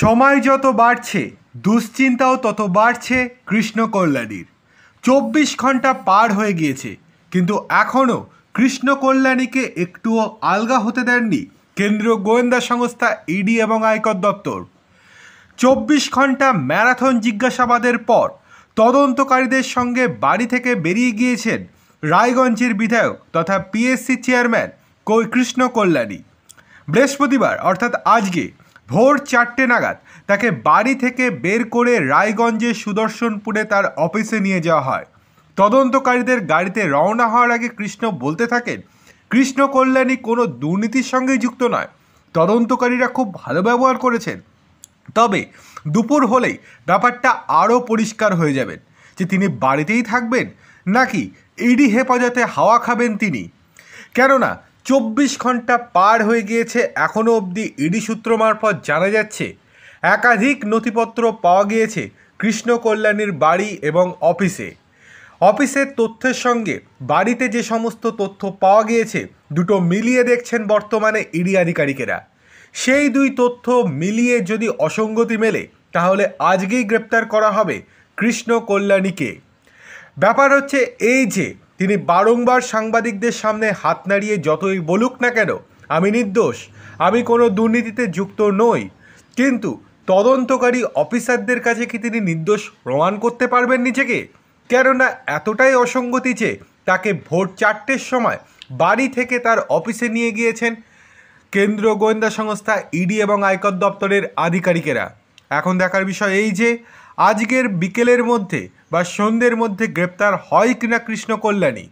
সময় যত বাড়ছে দুশ্চিন্তাও তত বাড়ছে কৃষ্ণ কল্যাণীর চব্বিশ ঘন্টা পার হয়ে গিয়েছে কিন্তু এখনও কৃষ্ণ কল্যাণীকে একটুও আলগা হতে দেননি কেন্দ্রীয় গোয়েন্দা সংস্থা ইডি এবং আয়কর দপ্তর চব্বিশ ঘন্টা ম্যারাথন জিজ্ঞাসাবাদের পর তদন্তকারীদের সঙ্গে বাড়ি থেকে বেরিয়ে গিয়েছেন রায়গঞ্জের বিধায়ক তথা পিএসসি চেয়ারম্যান কৃষ্ণ কল্যাণী বৃহস্পতিবার অর্থাৎ আজকে ভোর চারটে নাগাদ তাকে বাড়ি থেকে বের করে রায়গঞ্জের সুদর্শনপুরে তার অফিসে নিয়ে যাওয়া হয় তদন্তকারীদের গাড়িতে রওনা হওয়ার আগে কৃষ্ণ বলতে থাকেন কৃষ্ণ কল্যাণী কোনো দুর্নীতির সঙ্গে যুক্ত নয় তদন্তকারীরা খুব ভালো ব্যবহার করেছেন তবে দুপুর হলেই ব্যাপারটা আরও পরিষ্কার হয়ে যাবেন যে তিনি বাড়িতেই থাকবেন নাকি ইডি হেফাজতে হাওয়া খাবেন তিনি কেননা চব্বিশ ঘন্টা পার হয়ে গিয়েছে এখনও অবধি ইডি সূত্র মারফত জানা যাচ্ছে একাধিক নথিপত্র পাওয়া গিয়েছে কৃষ্ণ কল্যাণীর বাড়ি এবং অফিসে অফিসের তথ্যের সঙ্গে বাড়িতে যে সমস্ত তথ্য পাওয়া গিয়েছে দুটো মিলিয়ে দেখছেন বর্তমানে ইডি আধিকারিকেরা সেই দুই তথ্য মিলিয়ে যদি অসঙ্গতি মেলে তাহলে আজকেই গ্রেপ্তার করা হবে কৃষ্ণ কল্যাণীকে ব্যাপার হচ্ছে এই যে তিনি বারংবার সাংবাদিকদের সামনে হাত নাড়িয়ে যতই বলুক না কেন আমি নির্দোষ আমি কোনো দুর্নীতিতে যুক্ত নই কিন্তু তদন্তকারী অফিসারদের কাছে কি তিনি নির্দোষ প্রমাণ করতে পারবেন নিজেকে কেননা এতটাই অসঙ্গতি যে তাকে ভোর চারটের সময় বাড়ি থেকে তার অফিসে নিয়ে গিয়েছেন কেন্দ্রীয় গোয়েন্দা সংস্থা ইডি এবং আয়কর দপ্তরের আধিকারিকেরা এখন দেখার বিষয় এই যে আজকের বিকেলের মধ্যে বা সন্ধ্যের মধ্যে গ্রেপ্তার হয় কিনা কৃষ্ণ কল্যাণী